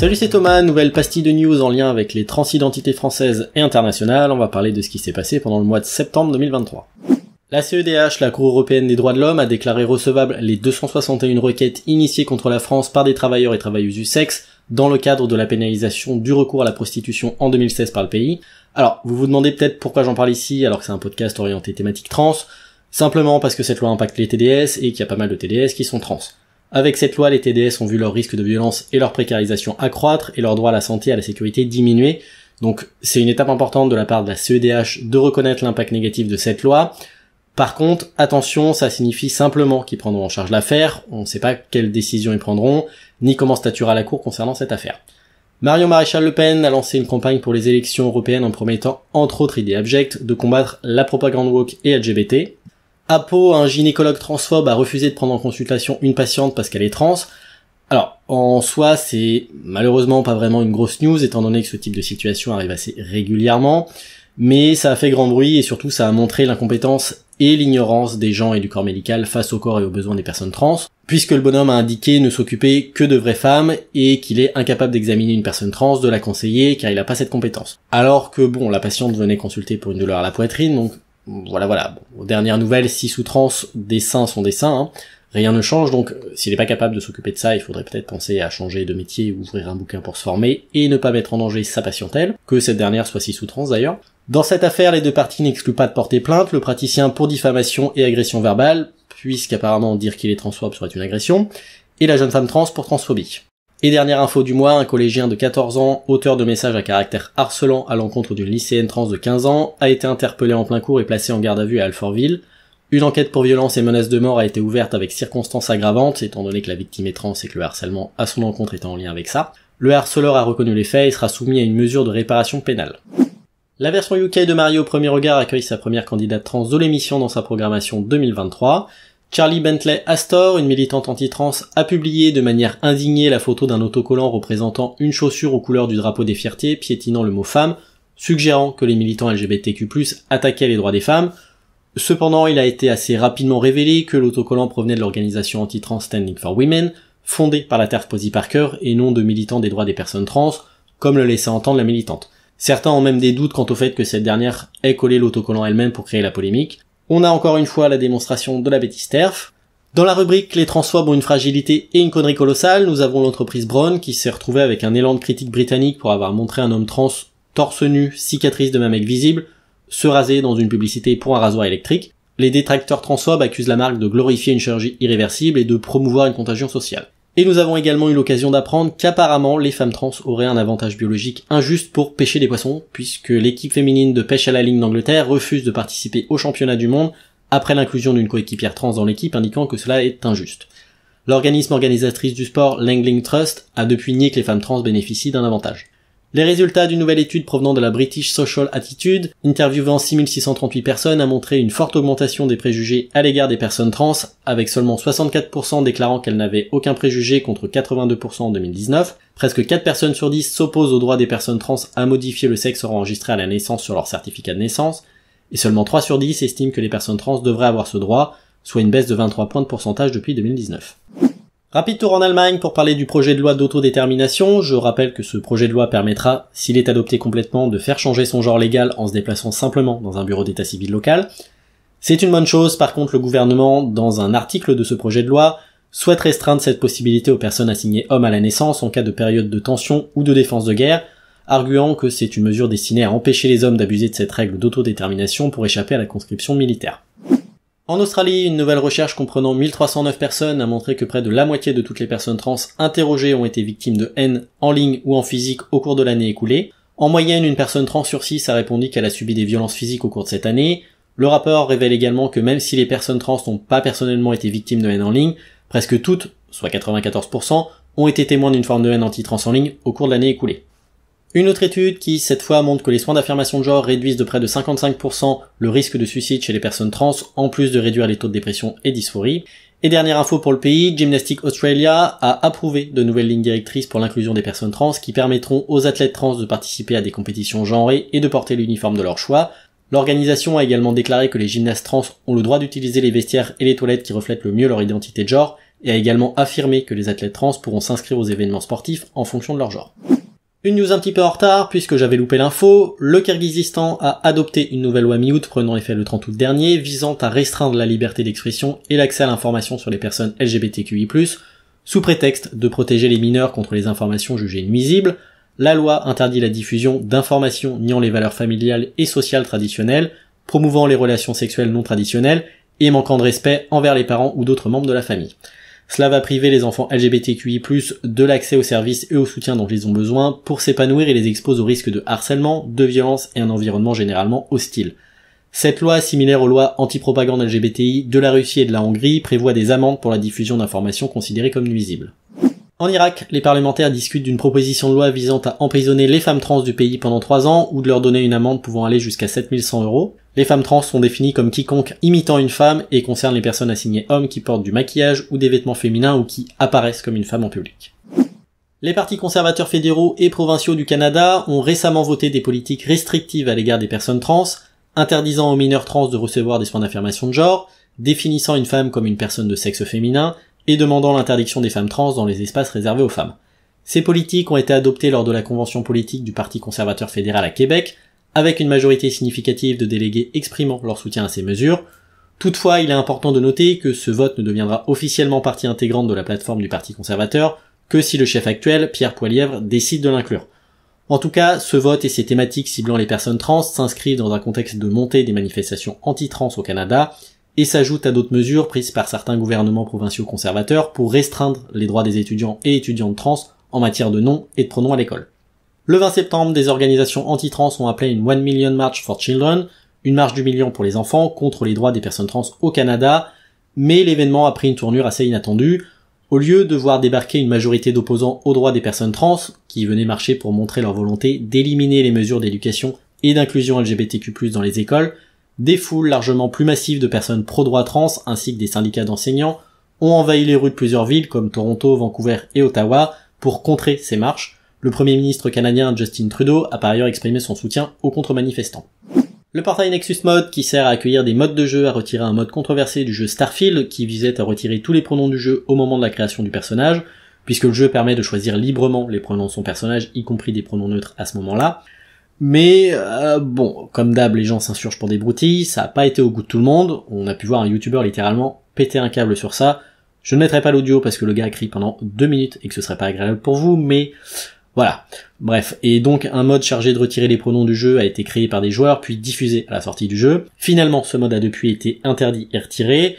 Salut c'est Thomas, nouvelle pastille de news en lien avec les transidentités françaises et internationales, on va parler de ce qui s'est passé pendant le mois de septembre 2023. La CEDH, la Cour européenne des droits de l'homme, a déclaré recevable les 261 requêtes initiées contre la France par des travailleurs et travailleuses du sexe dans le cadre de la pénalisation du recours à la prostitution en 2016 par le pays. Alors, vous vous demandez peut-être pourquoi j'en parle ici alors que c'est un podcast orienté thématique trans, simplement parce que cette loi impacte les TDS et qu'il y a pas mal de TDS qui sont trans. Avec cette loi, les TDS ont vu leur risque de violence et leur précarisation accroître et leur droit à la santé et à la sécurité diminuer. Donc c'est une étape importante de la part de la CEDH de reconnaître l'impact négatif de cette loi. Par contre, attention, ça signifie simplement qu'ils prendront en charge l'affaire, on ne sait pas quelles décisions ils prendront, ni comment statuera la Cour concernant cette affaire. Marion Maréchal Le Pen a lancé une campagne pour les élections européennes en promettant, entre autres idées abjectes, de combattre la propagande woke et LGBT. Apo, un gynécologue transphobe a refusé de prendre en consultation une patiente parce qu'elle est trans. Alors, en soi, c'est malheureusement pas vraiment une grosse news, étant donné que ce type de situation arrive assez régulièrement, mais ça a fait grand bruit et surtout ça a montré l'incompétence et l'ignorance des gens et du corps médical face au corps et aux besoins des personnes trans, puisque le bonhomme a indiqué ne s'occuper que de vraies femmes et qu'il est incapable d'examiner une personne trans, de la conseiller, car il n'a pas cette compétence. Alors que bon, la patiente venait consulter pour une douleur à la poitrine, donc voilà, voilà. Bon, dernière nouvelle, nouvelles, trans, trans, des seins sont des seins. Hein. Rien ne change, donc euh, s'il n'est pas capable de s'occuper de ça, il faudrait peut-être penser à changer de métier ouvrir un bouquin pour se former et ne pas mettre en danger sa patientèle, que cette dernière soit 6 trans d'ailleurs. Dans cette affaire, les deux parties n'excluent pas de porter plainte, le praticien pour diffamation et agression verbale, puisqu'apparemment dire qu'il est transphobe serait une agression, et la jeune femme trans pour transphobie. Et dernière info du mois, un collégien de 14 ans, auteur de messages à caractère harcelant à l'encontre d'une lycéenne trans de 15 ans, a été interpellé en plein cours et placé en garde à vue à Alfortville. Une enquête pour violence et menaces de mort a été ouverte avec circonstances aggravantes, étant donné que la victime est trans et que le harcèlement à son encontre est en lien avec ça. Le harceleur a reconnu les faits et sera soumis à une mesure de réparation pénale. La version UK de Mario au premier regard accueille sa première candidate trans de l'émission dans sa programmation 2023. Charlie Bentley Astor, une militante anti-trans, a publié de manière indignée la photo d'un autocollant représentant une chaussure aux couleurs du drapeau des fiertés piétinant le mot femme, suggérant que les militants LGBTQ+, attaquaient les droits des femmes. Cependant, il a été assez rapidement révélé que l'autocollant provenait de l'organisation anti-trans Standing for Women, fondée par la terre Posy Parker et non de militants des droits des personnes trans, comme le laissait entendre la militante. Certains ont même des doutes quant au fait que cette dernière ait collé l'autocollant elle-même pour créer la polémique. On a encore une fois la démonstration de la bêtise TERF. Dans la rubrique Les transphobes ont une fragilité et une connerie colossale, nous avons l'entreprise Brown qui s'est retrouvée avec un élan de critique britannique pour avoir montré un homme trans torse nu, cicatrice de mec visible, se raser dans une publicité pour un rasoir électrique. Les détracteurs transphobes accusent la marque de glorifier une chirurgie irréversible et de promouvoir une contagion sociale. Et nous avons également eu l'occasion d'apprendre qu'apparemment les femmes trans auraient un avantage biologique injuste pour pêcher des poissons, puisque l'équipe féminine de pêche à la ligne d'Angleterre refuse de participer au championnat du monde après l'inclusion d'une coéquipière trans dans l'équipe indiquant que cela est injuste. L'organisme organisatrice du sport, Langling Trust, a depuis nié que les femmes trans bénéficient d'un avantage. Les résultats d'une nouvelle étude provenant de la British Social Attitude, interviewant 6638 personnes, a montré une forte augmentation des préjugés à l'égard des personnes trans, avec seulement 64% déclarant qu'elles n'avaient aucun préjugé contre 82% en 2019. Presque 4 personnes sur 10 s'opposent au droit des personnes trans à modifier le sexe enregistré à la naissance sur leur certificat de naissance, et seulement 3 sur 10 estiment que les personnes trans devraient avoir ce droit, soit une baisse de 23 points de pourcentage depuis 2019. Rapide tour en Allemagne pour parler du projet de loi d'autodétermination. Je rappelle que ce projet de loi permettra, s'il est adopté complètement, de faire changer son genre légal en se déplaçant simplement dans un bureau d'état civil local. C'est une bonne chose, par contre le gouvernement, dans un article de ce projet de loi, souhaite restreindre cette possibilité aux personnes assignées hommes à la naissance en cas de période de tension ou de défense de guerre, arguant que c'est une mesure destinée à empêcher les hommes d'abuser de cette règle d'autodétermination pour échapper à la conscription militaire. En Australie, une nouvelle recherche comprenant 1309 personnes a montré que près de la moitié de toutes les personnes trans interrogées ont été victimes de haine en ligne ou en physique au cours de l'année écoulée. En moyenne, une personne trans sur 6 a répondu qu'elle a subi des violences physiques au cours de cette année. Le rapport révèle également que même si les personnes trans n'ont pas personnellement été victimes de haine en ligne, presque toutes, soit 94%, ont été témoins d'une forme de haine anti-trans en ligne au cours de l'année écoulée. Une autre étude qui, cette fois, montre que les soins d'affirmation de genre réduisent de près de 55% le risque de suicide chez les personnes trans, en plus de réduire les taux de dépression et dysphorie. Et dernière info pour le pays, Gymnastic Australia a approuvé de nouvelles lignes directrices pour l'inclusion des personnes trans qui permettront aux athlètes trans de participer à des compétitions genrées et de porter l'uniforme de leur choix. L'organisation a également déclaré que les gymnastes trans ont le droit d'utiliser les vestiaires et les toilettes qui reflètent le mieux leur identité de genre et a également affirmé que les athlètes trans pourront s'inscrire aux événements sportifs en fonction de leur genre. Une news un petit peu en retard, puisque j'avais loupé l'info, le Kirghizistan a adopté une nouvelle loi mi-août prenant effet le 30 août dernier, visant à restreindre la liberté d'expression et l'accès à l'information sur les personnes LGBTQI+, sous prétexte de protéger les mineurs contre les informations jugées nuisibles. La loi interdit la diffusion d'informations niant les valeurs familiales et sociales traditionnelles, promouvant les relations sexuelles non traditionnelles et manquant de respect envers les parents ou d'autres membres de la famille. Cela va priver les enfants LGBTQI+, de l'accès aux services et au soutien dont ils ont besoin pour s'épanouir et les expose au risque de harcèlement, de violence et un environnement généralement hostile. Cette loi, similaire aux lois anti-propagande LGBTI de la Russie et de la Hongrie, prévoit des amendes pour la diffusion d'informations considérées comme nuisibles. En Irak, les parlementaires discutent d'une proposition de loi visant à emprisonner les femmes trans du pays pendant 3 ans ou de leur donner une amende pouvant aller jusqu'à 7100 euros. Les femmes trans sont définies comme quiconque imitant une femme et concernent les personnes assignées hommes qui portent du maquillage ou des vêtements féminins ou qui apparaissent comme une femme en public. Les partis conservateurs fédéraux et provinciaux du Canada ont récemment voté des politiques restrictives à l'égard des personnes trans, interdisant aux mineurs trans de recevoir des soins d'affirmation de genre, définissant une femme comme une personne de sexe féminin et demandant l'interdiction des femmes trans dans les espaces réservés aux femmes. Ces politiques ont été adoptées lors de la convention politique du Parti conservateur fédéral à Québec, avec une majorité significative de délégués exprimant leur soutien à ces mesures. Toutefois, il est important de noter que ce vote ne deviendra officiellement partie intégrante de la plateforme du Parti conservateur que si le chef actuel, Pierre Poilièvre, décide de l'inclure. En tout cas, ce vote et ses thématiques ciblant les personnes trans s'inscrivent dans un contexte de montée des manifestations anti-trans au Canada et s'ajoutent à d'autres mesures prises par certains gouvernements provinciaux conservateurs pour restreindre les droits des étudiants et étudiantes trans en matière de nom et de pronoms à l'école. Le 20 septembre, des organisations anti-trans ont appelé une One Million March for Children, une marche du million pour les enfants contre les droits des personnes trans au Canada, mais l'événement a pris une tournure assez inattendue. Au lieu de voir débarquer une majorité d'opposants aux droits des personnes trans, qui venaient marcher pour montrer leur volonté d'éliminer les mesures d'éducation et d'inclusion LGBTQ+, dans les écoles, des foules largement plus massives de personnes pro-droits trans ainsi que des syndicats d'enseignants ont envahi les rues de plusieurs villes comme Toronto, Vancouver et Ottawa pour contrer ces marches, le Premier ministre canadien Justin Trudeau a par ailleurs exprimé son soutien aux contre-manifestants. Le portail Nexus Mode qui sert à accueillir des modes de jeu a retiré un mode controversé du jeu Starfield qui visait à retirer tous les pronoms du jeu au moment de la création du personnage, puisque le jeu permet de choisir librement les pronoms de son personnage, y compris des pronoms neutres à ce moment-là. Mais euh, bon, comme d'hab, les gens s'insurgent pour des broutilles, ça n'a pas été au goût de tout le monde, on a pu voir un youtubeur littéralement péter un câble sur ça. Je ne mettrai pas l'audio parce que le gars a crié pendant deux minutes et que ce serait pas agréable pour vous, mais voilà. Bref. Et donc, un mode chargé de retirer les pronoms du jeu a été créé par des joueurs, puis diffusé à la sortie du jeu. Finalement, ce mode a depuis été interdit et retiré.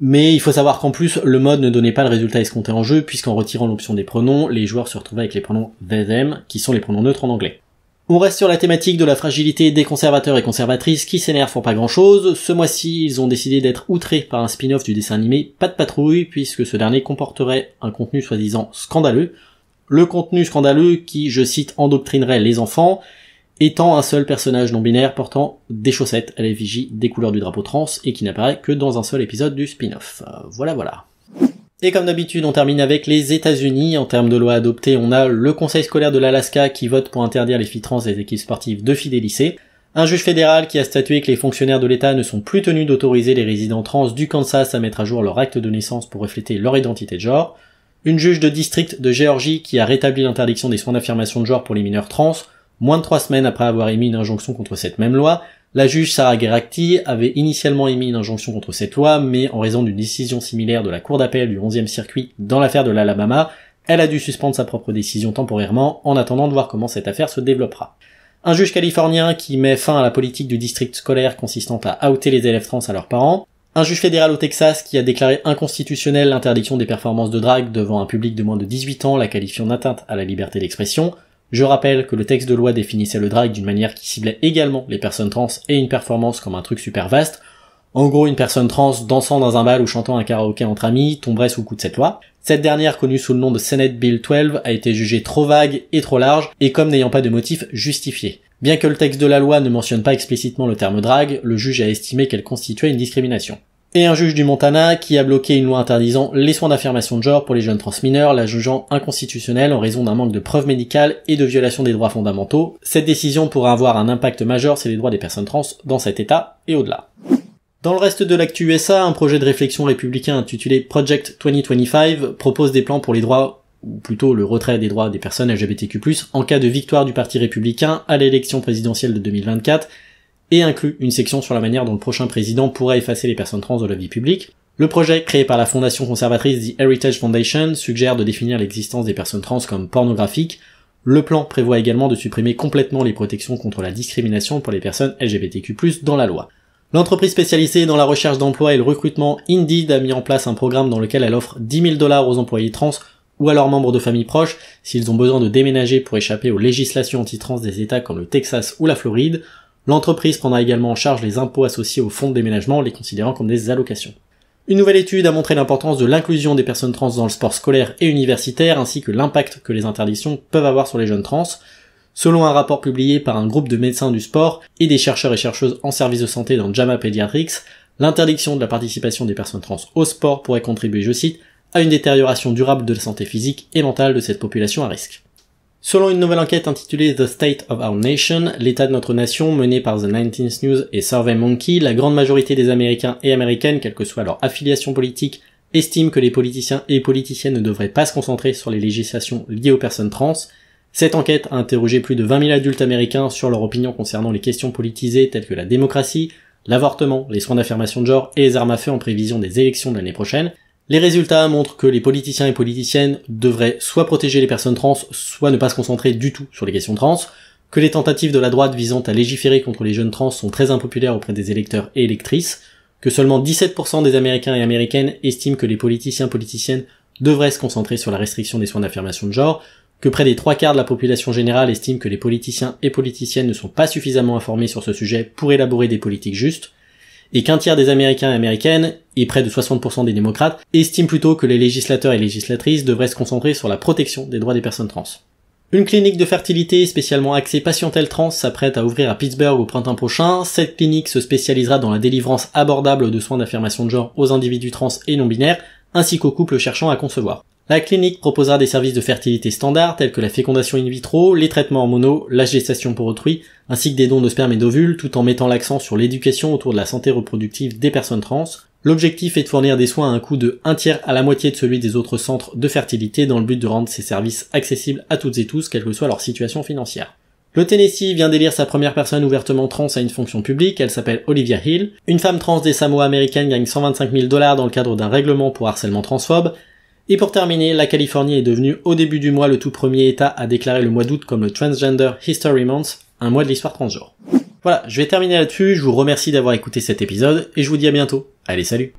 Mais il faut savoir qu'en plus, le mode ne donnait pas le résultat escompté en jeu, puisqu'en retirant l'option des pronoms, les joueurs se retrouvaient avec les pronoms they, qui sont les pronoms neutres en anglais. On reste sur la thématique de la fragilité des conservateurs et conservatrices qui s'énervent pour pas grand chose. Ce mois-ci, ils ont décidé d'être outrés par un spin-off du dessin animé Pas de patrouille, puisque ce dernier comporterait un contenu soi-disant scandaleux, le contenu scandaleux qui, je cite, endoctrinerait les enfants, étant un seul personnage non binaire portant des chaussettes à la vigie des couleurs du drapeau trans et qui n'apparaît que dans un seul épisode du spin-off. Euh, voilà voilà. Et comme d'habitude, on termine avec les États-Unis. En termes de loi adoptée, on a le Conseil scolaire de l'Alaska qui vote pour interdire les filles trans des équipes sportives de filles Un juge fédéral qui a statué que les fonctionnaires de l'État ne sont plus tenus d'autoriser les résidents trans du Kansas à mettre à jour leur acte de naissance pour refléter leur identité de genre une juge de district de Géorgie qui a rétabli l'interdiction des soins d'affirmation de genre pour les mineurs trans, moins de trois semaines après avoir émis une injonction contre cette même loi, la juge Sarah Gerakti avait initialement émis une injonction contre cette loi, mais en raison d'une décision similaire de la Cour d'appel du 11e circuit dans l'affaire de l'Alabama, elle a dû suspendre sa propre décision temporairement en attendant de voir comment cette affaire se développera. Un juge californien qui met fin à la politique du district scolaire consistant à outer les élèves trans à leurs parents, un juge fédéral au Texas qui a déclaré inconstitutionnelle l'interdiction des performances de drague devant un public de moins de 18 ans, la qualifiant d'atteinte à la liberté d'expression. Je rappelle que le texte de loi définissait le drag d'une manière qui ciblait également les personnes trans et une performance comme un truc super vaste, en gros, une personne trans dansant dans un bal ou chantant un karaoké entre amis tomberait sous le coup de cette loi. Cette dernière, connue sous le nom de Senate Bill 12, a été jugée trop vague et trop large, et comme n'ayant pas de motif justifié. Bien que le texte de la loi ne mentionne pas explicitement le terme drague, le juge a estimé qu'elle constituait une discrimination. Et un juge du Montana qui a bloqué une loi interdisant les soins d'affirmation de genre pour les jeunes trans mineurs, la jugeant inconstitutionnelle en raison d'un manque de preuves médicales et de violation des droits fondamentaux. Cette décision pourrait avoir un impact majeur sur les droits des personnes trans dans cet État et au-delà. Dans le reste de l'actu USA, un projet de réflexion républicain intitulé Project 2025 propose des plans pour les droits, ou plutôt le retrait des droits des personnes LGBTQ+, en cas de victoire du Parti républicain à l'élection présidentielle de 2024, et inclut une section sur la manière dont le prochain président pourrait effacer les personnes trans de la vie publique. Le projet, créé par la fondation conservatrice The Heritage Foundation, suggère de définir l'existence des personnes trans comme pornographique. Le plan prévoit également de supprimer complètement les protections contre la discrimination pour les personnes LGBTQ+, dans la loi. L'entreprise spécialisée dans la recherche d'emploi et le recrutement Indeed a mis en place un programme dans lequel elle offre 10 000 dollars aux employés trans ou à leurs membres de famille proches s'ils ont besoin de déménager pour échapper aux législations anti-trans des États comme le Texas ou la Floride. L'entreprise prendra également en charge les impôts associés au fonds de déménagement, les considérant comme des allocations. Une nouvelle étude a montré l'importance de l'inclusion des personnes trans dans le sport scolaire et universitaire ainsi que l'impact que les interdictions peuvent avoir sur les jeunes trans. Selon un rapport publié par un groupe de médecins du sport et des chercheurs et chercheuses en service de santé dans JAMA Pediatrics, l'interdiction de la participation des personnes trans au sport pourrait contribuer, je cite, à une détérioration durable de la santé physique et mentale de cette population à risque. Selon une nouvelle enquête intitulée The State of Our Nation, l'état de notre nation menée par The 19th News et Survey Monkey, la grande majorité des Américains et Américaines, quelle que soit leur affiliation politique, estiment que les politiciens et politiciennes ne devraient pas se concentrer sur les législations liées aux personnes trans, cette enquête a interrogé plus de 20 000 adultes américains sur leur opinion concernant les questions politisées telles que la démocratie, l'avortement, les soins d'affirmation de genre et les armes à feu en prévision des élections de l'année prochaine. Les résultats montrent que les politiciens et politiciennes devraient soit protéger les personnes trans, soit ne pas se concentrer du tout sur les questions trans, que les tentatives de la droite visant à légiférer contre les jeunes trans sont très impopulaires auprès des électeurs et électrices, que seulement 17% des Américains et Américaines estiment que les politiciens et politiciennes devraient se concentrer sur la restriction des soins d'affirmation de genre, que près des trois quarts de la population générale estime que les politiciens et politiciennes ne sont pas suffisamment informés sur ce sujet pour élaborer des politiques justes, et qu'un tiers des Américains et Américaines, et près de 60% des démocrates, estiment plutôt que les législateurs et législatrices devraient se concentrer sur la protection des droits des personnes trans. Une clinique de fertilité spécialement axée patientèle trans s'apprête à ouvrir à Pittsburgh au printemps prochain. Cette clinique se spécialisera dans la délivrance abordable de soins d'affirmation de genre aux individus trans et non binaires, ainsi qu'aux couples cherchant à concevoir. La clinique proposera des services de fertilité standard, tels que la fécondation in vitro, les traitements hormonaux, la gestation pour autrui, ainsi que des dons de sperme et d'ovules, tout en mettant l'accent sur l'éducation autour de la santé reproductive des personnes trans. L'objectif est de fournir des soins à un coût de un tiers à la moitié de celui des autres centres de fertilité dans le but de rendre ces services accessibles à toutes et tous, quelle que soit leur situation financière. Le Tennessee vient d'élire sa première personne ouvertement trans à une fonction publique, elle s'appelle Olivia Hill. Une femme trans des Samoa américaines gagne 125 000 dollars dans le cadre d'un règlement pour harcèlement transphobe. Et pour terminer, la Californie est devenue au début du mois le tout premier État à déclarer le mois d'août comme le Transgender History Month, un mois de l'histoire transgenre. Voilà, je vais terminer là-dessus, je vous remercie d'avoir écouté cet épisode, et je vous dis à bientôt. Allez, salut